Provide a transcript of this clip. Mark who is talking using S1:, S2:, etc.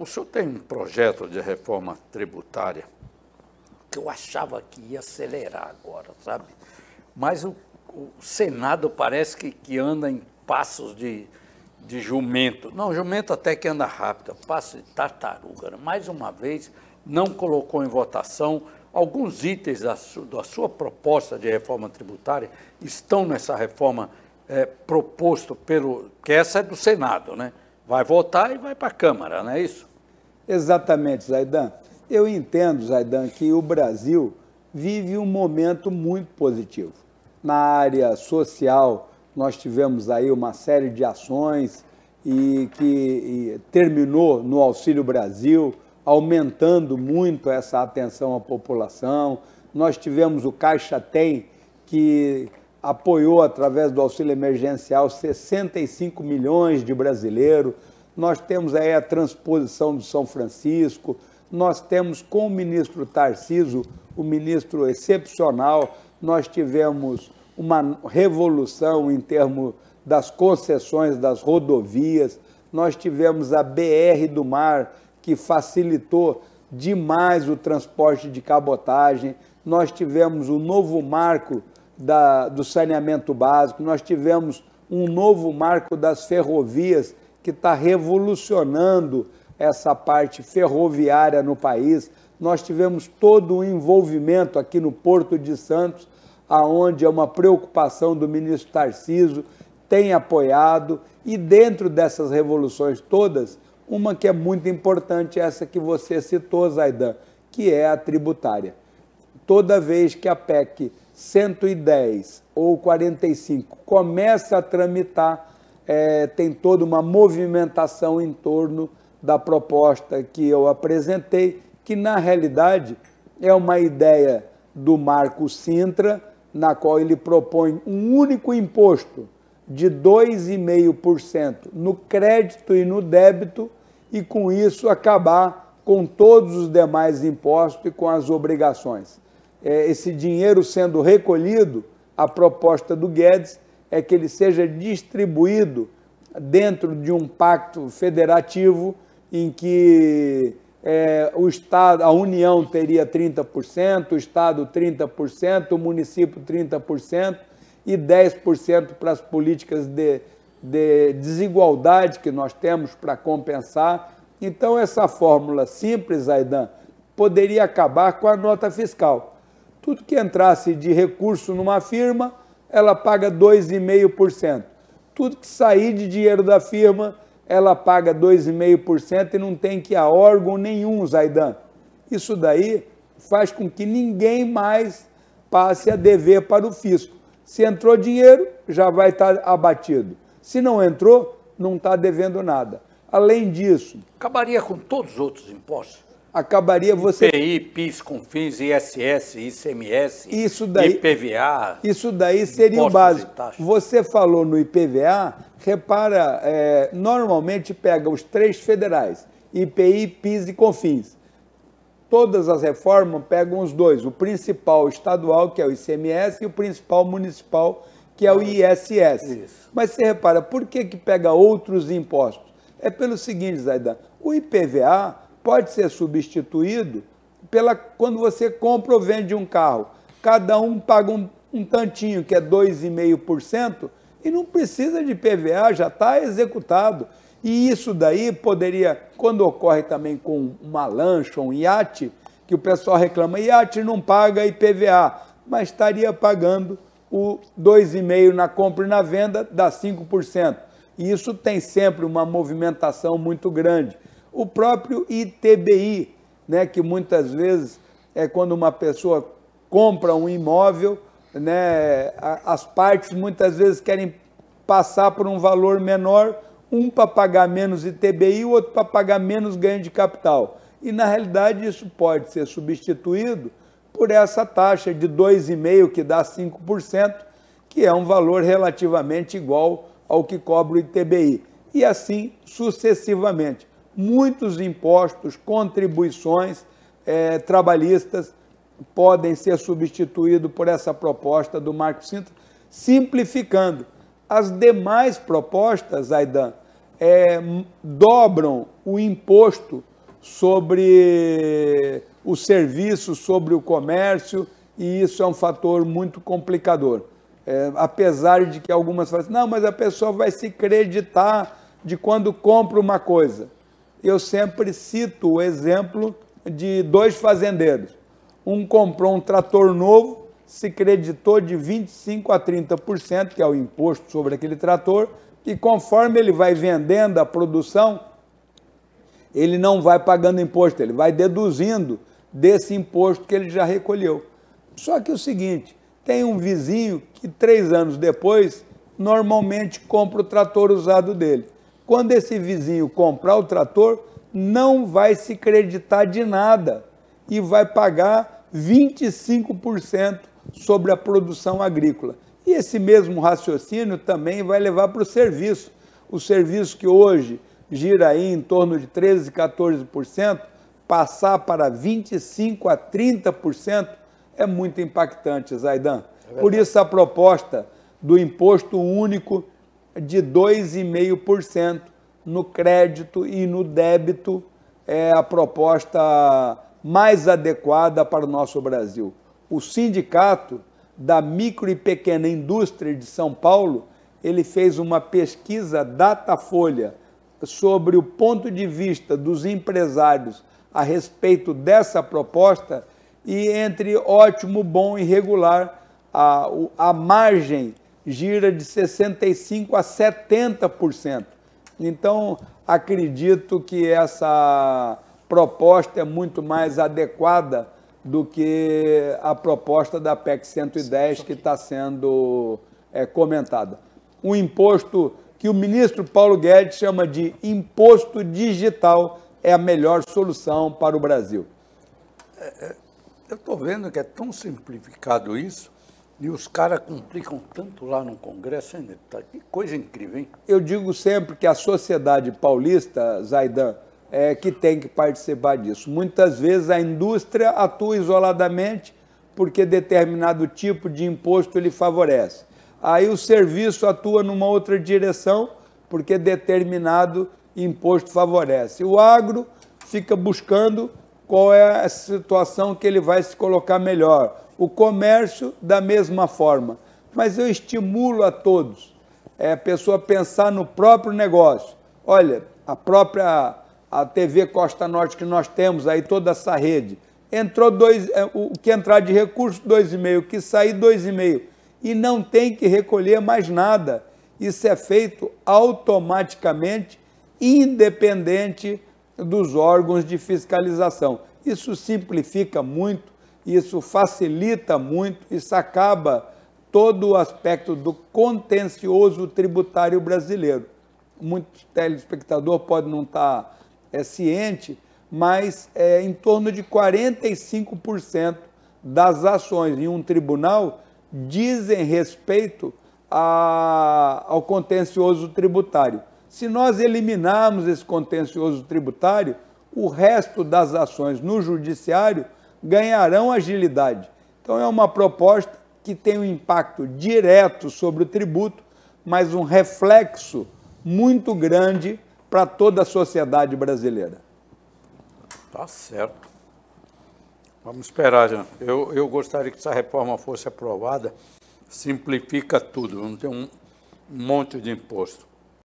S1: o senhor tem um projeto de reforma tributária que eu achava que ia acelerar agora, sabe? Mas o, o Senado parece que, que anda em passos de, de jumento. Não, jumento até que anda rápido, é passo de tartaruga. Né? Mais uma vez, não colocou em votação. Alguns itens da, su, da sua proposta de reforma tributária estão nessa reforma é, proposto pelo. que essa é do Senado, né? Vai votar e vai para a Câmara, não é isso? Exatamente, Zaidan. Eu entendo, Zaidan, que o Brasil vive um momento muito positivo. Na área social, nós tivemos aí uma série de ações e que e terminou no Auxílio Brasil, aumentando muito essa atenção à população. Nós tivemos o Caixa Tem, que apoiou através do auxílio emergencial 65 milhões de brasileiros nós temos aí a transposição do São Francisco, nós temos com o ministro Tarciso, o um ministro excepcional, nós tivemos uma revolução em termos das concessões das rodovias, nós tivemos a BR do Mar, que facilitou demais o transporte de cabotagem, nós tivemos o um novo marco da, do saneamento básico, nós tivemos um novo marco das ferrovias que está revolucionando essa parte ferroviária no país. Nós tivemos todo o envolvimento aqui no Porto de Santos, aonde é uma preocupação do ministro Tarciso, tem apoiado e dentro dessas revoluções todas, uma que é muito importante, é essa que você citou, Zaidan, que é a tributária. Toda vez que a PEC 110 ou 45 começa a tramitar, é, tem toda uma movimentação em torno da proposta que eu apresentei, que na realidade é uma ideia do Marco Sintra, na qual ele propõe um único imposto de 2,5% no crédito e no débito, e com isso acabar com todos os demais impostos e com as obrigações. É, esse dinheiro sendo recolhido, a proposta do Guedes é que ele seja distribuído dentro de um pacto federativo em que é, o Estado, a União teria 30%, o Estado 30%, o município 30% e 10% para as políticas de, de desigualdade que nós temos para compensar. Então, essa fórmula simples, Aidan, poderia acabar com a nota fiscal. Tudo que entrasse de recurso numa firma ela paga 2,5%. Tudo que sair de dinheiro da firma, ela paga 2,5% e não tem que ir a órgão nenhum, Zaidan. Isso daí faz com que ninguém mais passe a dever para o fisco. Se entrou dinheiro, já vai estar abatido. Se não entrou, não está devendo nada. Além disso. Acabaria com todos os outros impostos? acabaria você. IPI, PIS, CONFINS, ISS, ICMS, isso daí, IPVA. Isso daí seria o básico. Você falou no IPVA, repara, é, normalmente pega os três federais: IPI, PIS e CONFINS. Todas as reformas pegam os dois: o principal estadual, que é o ICMS, e o principal municipal, que é o ISS. Isso. Mas você repara, por que, que pega outros impostos? É pelo seguinte, Zaidan: o IPVA pode ser substituído pela quando você compra ou vende um carro. Cada um paga um, um tantinho, que é 2,5%, e não precisa de PVA, já está executado. E isso daí poderia, quando ocorre também com uma lancha, um iate, que o pessoal reclama, iate não paga IPVA, mas estaria pagando o 2,5% na compra e na venda, dá 5%. E isso tem sempre uma movimentação muito grande. O próprio ITBI, né, que muitas vezes é quando uma pessoa compra um imóvel, né, as partes muitas vezes querem passar por um valor menor, um para pagar menos ITBI, o outro para pagar menos ganho de capital. E na realidade isso pode ser substituído por essa taxa de 2,5% que dá 5%, que é um valor relativamente igual ao que cobra o ITBI. E assim sucessivamente muitos impostos, contribuições é, trabalhistas podem ser substituídos por essa proposta do Marco Cinto, simplificando. As demais propostas, Aidan, é, dobram o imposto sobre o serviço, sobre o comércio, e isso é um fator muito complicador. É, apesar de que algumas falam assim, não, mas a pessoa vai se creditar de quando compra uma coisa eu sempre cito o exemplo de dois fazendeiros. Um comprou um trator novo, se creditou de 25% a 30%, que é o imposto sobre aquele trator, e conforme ele vai vendendo a produção, ele não vai pagando imposto, ele vai deduzindo desse imposto que ele já recolheu. Só que é o seguinte, tem um vizinho que três anos depois normalmente compra o trator usado dele. Quando esse vizinho comprar o trator, não vai se creditar de nada e vai pagar 25% sobre a produção agrícola. E esse mesmo raciocínio também vai levar para o serviço. O serviço que hoje gira aí em torno de 13, 14%, passar para 25 a 30% é muito impactante, Zaidan. É Por isso a proposta do imposto único de 2,5% no crédito e no débito é a proposta mais adequada para o nosso Brasil. O sindicato da micro e pequena indústria de São Paulo, ele fez uma pesquisa Datafolha sobre o ponto de vista dos empresários a respeito dessa proposta e entre ótimo, bom e regular, a, a margem gira de 65% a 70%. Então, acredito que essa proposta é muito mais adequada do que a proposta da PEC 110 que está sendo é, comentada. Um imposto que o ministro Paulo Guedes chama de imposto digital é a melhor solução para o Brasil. É, é, eu estou vendo que é tão simplificado isso e os caras complicam tanto lá no Congresso, hein, deputado? Tá que coisa incrível, hein? Eu digo sempre que a sociedade paulista, Zaidan, é que tem que participar disso. Muitas vezes a indústria atua isoladamente porque determinado tipo de imposto lhe favorece. Aí o serviço atua numa outra direção porque determinado imposto favorece. O agro fica buscando qual é a situação que ele vai se colocar melhor o comércio da mesma forma. Mas eu estimulo a todos, é, a pessoa pensar no próprio negócio. Olha, a própria a TV Costa Norte que nós temos aí, toda essa rede, entrou dois, é, o que entrar de recurso, dois e meio, o que sair, dois e meio. E não tem que recolher mais nada. Isso é feito automaticamente, independente dos órgãos de fiscalização. Isso simplifica muito isso facilita muito, isso acaba todo o aspecto do contencioso tributário brasileiro. Muito telespectador pode não estar tá, é, ciente, mas é em torno de 45% das ações em um tribunal dizem respeito a, ao contencioso tributário. Se nós eliminarmos esse contencioso tributário, o resto das ações no judiciário ganharão agilidade. Então, é uma proposta que tem um impacto direto sobre o tributo, mas um reflexo muito grande para toda a sociedade brasileira. Tá certo. Vamos esperar, Jean. Eu, eu gostaria que essa reforma fosse aprovada. Simplifica tudo, não tem um monte de imposto.